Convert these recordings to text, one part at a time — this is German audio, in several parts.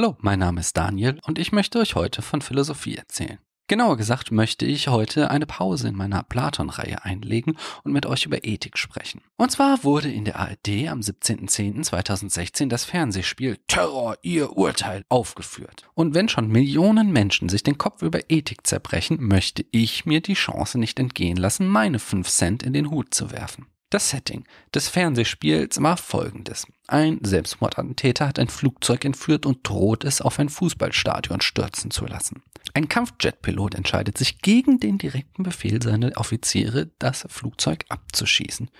Hallo, mein Name ist Daniel und ich möchte euch heute von Philosophie erzählen. Genauer gesagt möchte ich heute eine Pause in meiner Platon-Reihe einlegen und mit euch über Ethik sprechen. Und zwar wurde in der ARD am 17.10.2016 das Fernsehspiel Terror, ihr Urteil aufgeführt. Und wenn schon Millionen Menschen sich den Kopf über Ethik zerbrechen, möchte ich mir die Chance nicht entgehen lassen, meine 5 Cent in den Hut zu werfen. Das Setting des Fernsehspiels war folgendes. Ein Selbstmordattentäter hat ein Flugzeug entführt und droht es auf ein Fußballstadion stürzen zu lassen. Ein Kampfjetpilot entscheidet sich gegen den direkten Befehl seiner Offiziere, das Flugzeug abzuschießen.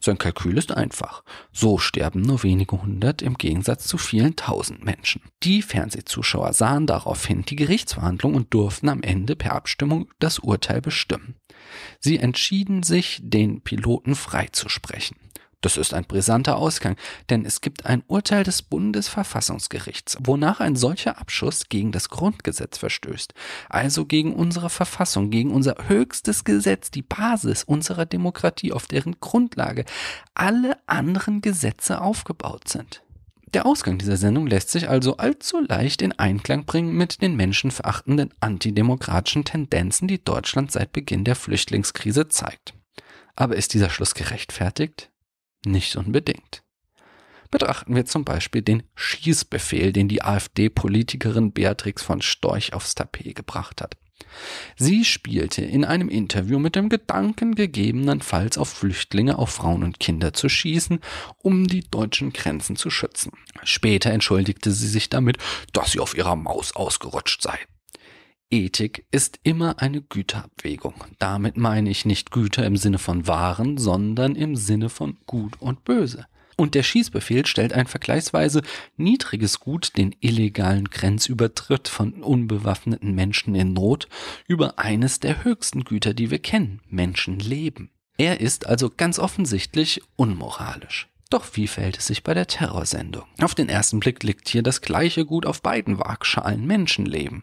Sein Kalkül ist einfach. So sterben nur wenige hundert im Gegensatz zu vielen tausend Menschen. Die Fernsehzuschauer sahen daraufhin die Gerichtsverhandlung und durften am Ende per Abstimmung das Urteil bestimmen. Sie entschieden sich, den Piloten frei freizusprechen. Das ist ein brisanter Ausgang, denn es gibt ein Urteil des Bundesverfassungsgerichts, wonach ein solcher Abschuss gegen das Grundgesetz verstößt, also gegen unsere Verfassung, gegen unser höchstes Gesetz, die Basis unserer Demokratie, auf deren Grundlage alle anderen Gesetze aufgebaut sind. Der Ausgang dieser Sendung lässt sich also allzu leicht in Einklang bringen mit den menschenverachtenden antidemokratischen Tendenzen, die Deutschland seit Beginn der Flüchtlingskrise zeigt. Aber ist dieser Schluss gerechtfertigt? Nicht unbedingt. Betrachten wir zum Beispiel den Schießbefehl, den die AfD-Politikerin Beatrix von Storch aufs Tapet gebracht hat. Sie spielte in einem Interview mit dem Gedanken, gegebenenfalls auf Flüchtlinge, auf Frauen und Kinder zu schießen, um die deutschen Grenzen zu schützen. Später entschuldigte sie sich damit, dass sie auf ihrer Maus ausgerutscht sei. Ethik ist immer eine Güterabwägung. Damit meine ich nicht Güter im Sinne von Waren, sondern im Sinne von Gut und Böse. Und der Schießbefehl stellt ein vergleichsweise niedriges Gut, den illegalen Grenzübertritt von unbewaffneten Menschen in Not, über eines der höchsten Güter, die wir kennen, Menschenleben. Er ist also ganz offensichtlich unmoralisch. Doch wie verhält es sich bei der Terrorsendung? Auf den ersten Blick liegt hier das gleiche Gut auf beiden Waagschalen Menschenleben.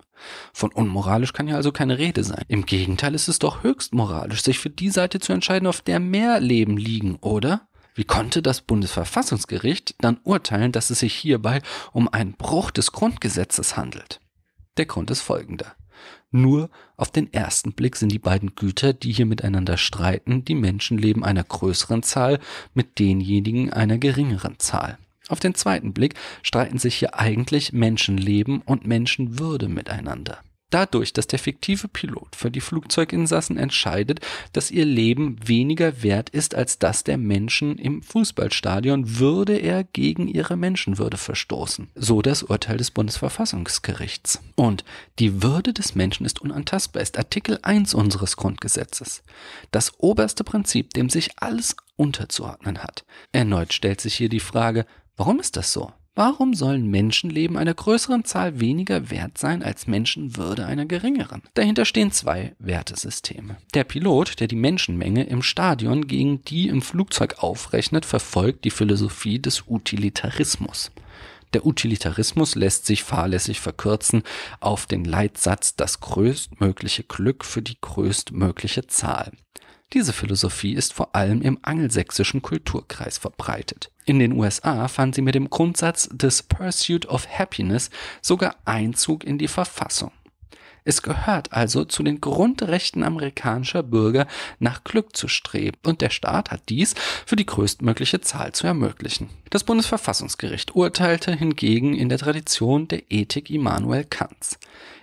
Von unmoralisch kann ja also keine Rede sein. Im Gegenteil ist es doch höchst moralisch, sich für die Seite zu entscheiden, auf der mehr Leben liegen, oder? Wie konnte das Bundesverfassungsgericht dann urteilen, dass es sich hierbei um einen Bruch des Grundgesetzes handelt? Der Grund ist folgender. Nur auf den ersten Blick sind die beiden Güter, die hier miteinander streiten, die Menschenleben einer größeren Zahl mit denjenigen einer geringeren Zahl. Auf den zweiten Blick streiten sich hier eigentlich Menschenleben und Menschenwürde miteinander. Dadurch, dass der fiktive Pilot für die Flugzeuginsassen entscheidet, dass ihr Leben weniger wert ist als das der Menschen im Fußballstadion, würde er gegen ihre Menschenwürde verstoßen. So das Urteil des Bundesverfassungsgerichts. Und die Würde des Menschen ist unantastbar, ist Artikel 1 unseres Grundgesetzes. Das oberste Prinzip, dem sich alles unterzuordnen hat. Erneut stellt sich hier die Frage, warum ist das so? Warum sollen Menschenleben einer größeren Zahl weniger wert sein als Menschenwürde einer geringeren? Dahinter stehen zwei Wertesysteme. Der Pilot, der die Menschenmenge im Stadion gegen die im Flugzeug aufrechnet, verfolgt die Philosophie des Utilitarismus. Der Utilitarismus lässt sich fahrlässig verkürzen auf den Leitsatz das größtmögliche Glück für die größtmögliche Zahl. Diese Philosophie ist vor allem im angelsächsischen Kulturkreis verbreitet. In den USA fand sie mit dem Grundsatz des Pursuit of Happiness sogar Einzug in die Verfassung. Es gehört also zu den Grundrechten amerikanischer Bürger, nach Glück zu streben, und der Staat hat dies für die größtmögliche Zahl zu ermöglichen. Das Bundesverfassungsgericht urteilte hingegen in der Tradition der Ethik Immanuel Kants.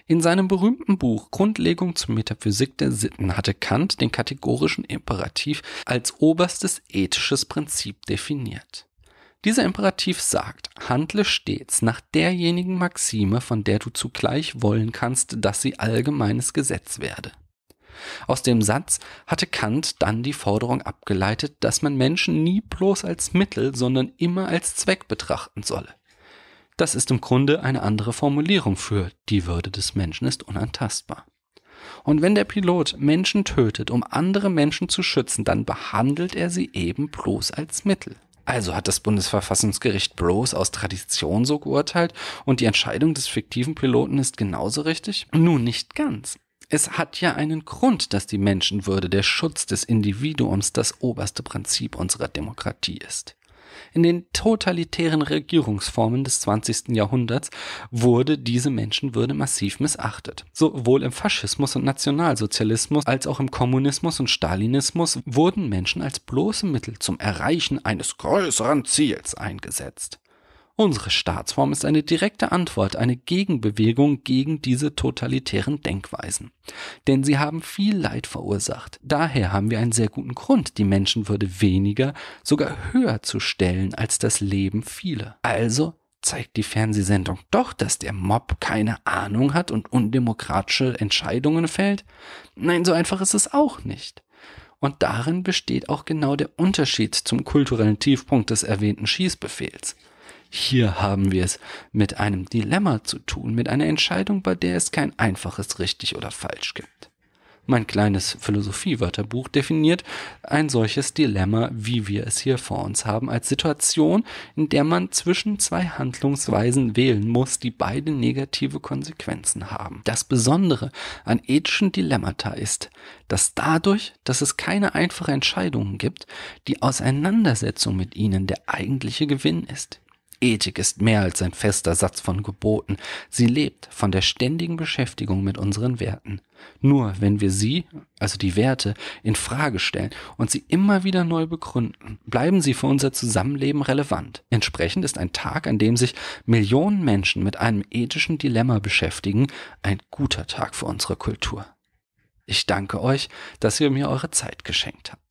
In seinem berühmten Buch Grundlegung zur Metaphysik der Sitten hatte Kant den kategorischen Imperativ als oberstes ethisches Prinzip definiert. Dieser Imperativ sagt, handle stets nach derjenigen Maxime, von der du zugleich wollen kannst, dass sie allgemeines Gesetz werde. Aus dem Satz hatte Kant dann die Forderung abgeleitet, dass man Menschen nie bloß als Mittel, sondern immer als Zweck betrachten solle. Das ist im Grunde eine andere Formulierung für die Würde des Menschen ist unantastbar. Und wenn der Pilot Menschen tötet, um andere Menschen zu schützen, dann behandelt er sie eben bloß als Mittel. Also hat das Bundesverfassungsgericht Bros aus Tradition so geurteilt und die Entscheidung des fiktiven Piloten ist genauso richtig? Nun nicht ganz. Es hat ja einen Grund, dass die Menschenwürde, der Schutz des Individuums das oberste Prinzip unserer Demokratie ist. In den totalitären Regierungsformen des 20. Jahrhunderts wurde diese Menschenwürde massiv missachtet. Sowohl im Faschismus und Nationalsozialismus als auch im Kommunismus und Stalinismus wurden Menschen als bloße Mittel zum Erreichen eines größeren Ziels eingesetzt. Unsere Staatsform ist eine direkte Antwort, eine Gegenbewegung gegen diese totalitären Denkweisen. Denn sie haben viel Leid verursacht. Daher haben wir einen sehr guten Grund, die Menschenwürde weniger, sogar höher zu stellen als das Leben vieler. Also zeigt die Fernsehsendung doch, dass der Mob keine Ahnung hat und undemokratische Entscheidungen fällt? Nein, so einfach ist es auch nicht. Und darin besteht auch genau der Unterschied zum kulturellen Tiefpunkt des erwähnten Schießbefehls. Hier haben wir es mit einem Dilemma zu tun, mit einer Entscheidung, bei der es kein einfaches richtig oder falsch gibt. Mein kleines Philosophiewörterbuch definiert ein solches Dilemma, wie wir es hier vor uns haben, als Situation, in der man zwischen zwei Handlungsweisen wählen muss, die beide negative Konsequenzen haben. Das Besondere an ethischen Dilemmata ist, dass dadurch, dass es keine einfachen Entscheidungen gibt, die Auseinandersetzung mit ihnen der eigentliche Gewinn ist. Ethik ist mehr als ein fester Satz von Geboten. Sie lebt von der ständigen Beschäftigung mit unseren Werten. Nur wenn wir sie, also die Werte, in Frage stellen und sie immer wieder neu begründen, bleiben sie für unser Zusammenleben relevant. Entsprechend ist ein Tag, an dem sich Millionen Menschen mit einem ethischen Dilemma beschäftigen, ein guter Tag für unsere Kultur. Ich danke euch, dass ihr mir eure Zeit geschenkt habt.